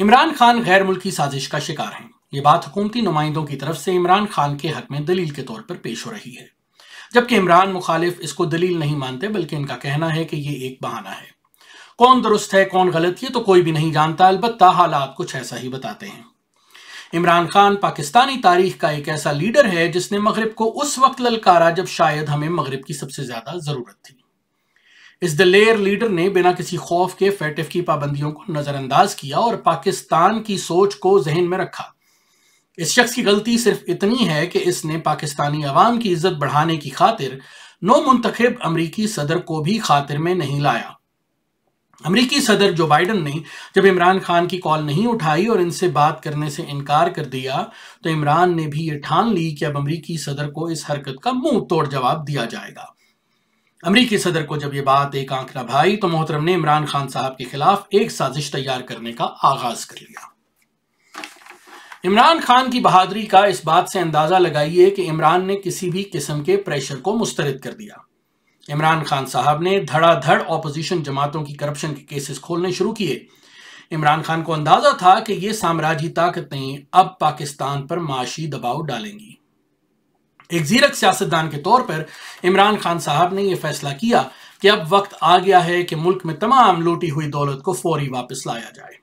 इमरान खान गैर मुल्की साजिश का शिकार हैं ये बात हुकूमती नुमाइंदों की तरफ से इमरान खान के हक में दलील के तौर पर पेश हो रही है जबकि इमरान मुखालिफ इसको दलील नहीं मानते बल्कि इनका कहना है कि ये एक बहाना है कौन दुरुस्त है कौन गलत ये तो कोई भी नहीं जानता अलबत् हालात कुछ ऐसा ही बताते हैं इमरान खान पाकिस्तानी तारीख का एक ऐसा लीडर है जिसने मगरब को उस वक्त ललकारा जब शायद हमें मगरब की सबसे ज्यादा जरूरत थी इस दलेर लीडर ने बिना किसी खौफ के फैटिफ की पाबंदियों को नजरअंदाज किया और पाकिस्तान की सोच को जहन में रखा इस शख्स की गलती सिर्फ इतनी है कि इसने पाकिस्तानी अवाम की इज्जत बढ़ाने की खातिर नो मुंतखब अमरीकी सदर को भी खातिर में नहीं लाया अमरीकी सदर जो बाइडन ने जब इमरान खान की कॉल नहीं उठाई और इनसे बात करने से इनकार कर दिया तो इमरान ने भी ये ठान ली कि अब अमरीकी सदर को इस हरकत का मुंह तोड़ जवाब दिया जाएगा अमरीकी सदर को जब ये बात एक आंख न भाई तो मोहतरम ने इमरान खान साहब के खिलाफ एक साजिश तैयार करने का आगाज कर लिया इमरान खान की बहादरी का इस बात से अंदाजा लगाइए कि इमरान ने किसी भी किस्म के प्रेशर को मुस्तरद कर दिया इमरान खान साहब ने धड़ाधड़ ऑपोजिशन जमातों की करप्शन के केसेस खोलने शुरू किए इमरान खान को अंदाजा था कि ये साम्राज्य ताकतें अब पाकिस्तान पर माशी दबाव डालेंगी एक जीरक सियासतदान के तौर पर इमरान खान साहब ने यह फैसला किया कि अब वक्त आ गया है कि मुल्क में तमाम लूटी हुई दौलत को फौरी वापस लाया जाए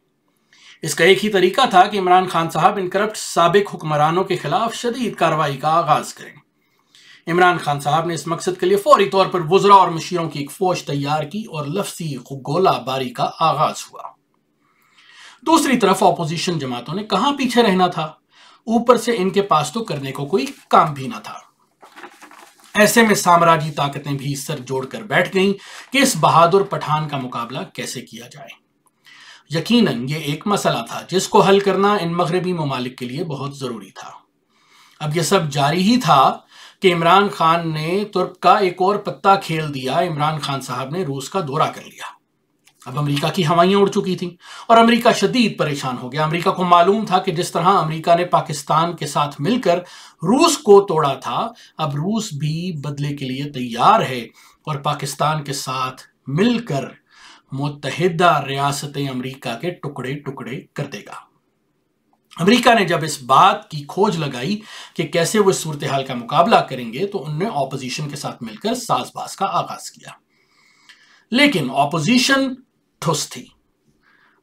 इसका एक ही तरीका था कि इमरान खान साहब इन करप्ट सबक हुक्मरानों के खिलाफ शदीद कार्रवाई का आगाज करें इमरान खान साहब ने इस मकसद के लिए फौरी तौर पर वजरा और मशीरों की एक फौज तैयार की और लफ्सी गोलाबारी का आगाज हुआ दूसरी तरफ अपोजिशन जमातों ने कहा पीछे रहना था ऊपर से इनके पास तो करने को कोई काम भी ना था ऐसे में साम्राज्य ताकतें भी सर जोड़कर बैठ गईं कि इस बहादुर पठान का मुकाबला कैसे किया जाए यकीनन ये एक मसला था जिसको हल करना इन मगरबी ममालिक के लिए बहुत ज़रूरी था अब यह सब जारी ही था कि इमरान खान ने तुर्क का एक और पत्ता खेल दिया इमरान खान साहब ने रूस का दौरा कर लिया अब अमेरिका की हवाइयां उड़ चुकी थी और अमेरिका शदीद परेशान हो गया अमेरिका को मालूम था कि जिस तरह अमेरिका ने पाकिस्तान के साथ मिलकर रूस को तोड़ा था अब रूस भी बदले के लिए तैयार है और पाकिस्तान के साथ मिलकर मुतहदा रियासतें अमेरिका के टुकड़े टुकड़े कर देगा अमेरिका ने जब इस बात की खोज लगाई कि कैसे वो इस सूरत हाल का मुकाबला करेंगे तो उनने ऑपोजिशन के साथ मिलकर साजबाज का आगाज किया लेकिन ऑपोजिशन ठुस थी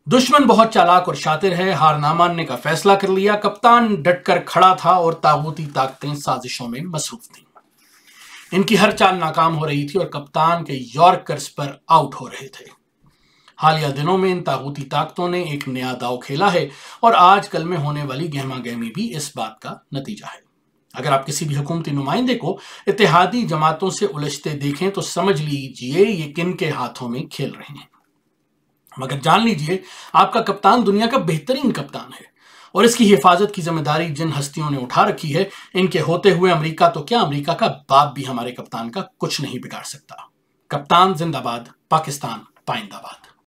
दुश्मन बहुत चालाक और शातिर है हार ना मानने का फैसला कर लिया कप्तान डटकर खड़ा था और ताबूती ताकतें साजिशों में मसरूफ थी इनकी हर चाल नाकाम हो रही थी और कप्तान के यॉर्कर्स पर आउट हो रहे थे हालिया दिनों में इन ताबूती ताकतों ने एक नया दाव खेला है और आजकल में होने वाली गहमा गहमी भी इस बात का नतीजा है अगर आप किसी भी हुकूमती नुमाइंदे को इतिहादी जमातों से उलझते देखें तो समझ लीजिए ये किन के हाथों में खेल रहे हैं मगर जान लीजिए आपका कप्तान दुनिया का बेहतरीन कप्तान है और इसकी हिफाजत की जिम्मेदारी जिन हस्तियों ने उठा रखी है इनके होते हुए अमेरिका तो क्या अमेरिका का बाप भी हमारे कप्तान का कुछ नहीं बिगाड़ सकता कप्तान जिंदाबाद पाकिस्तान पाइंदाबाद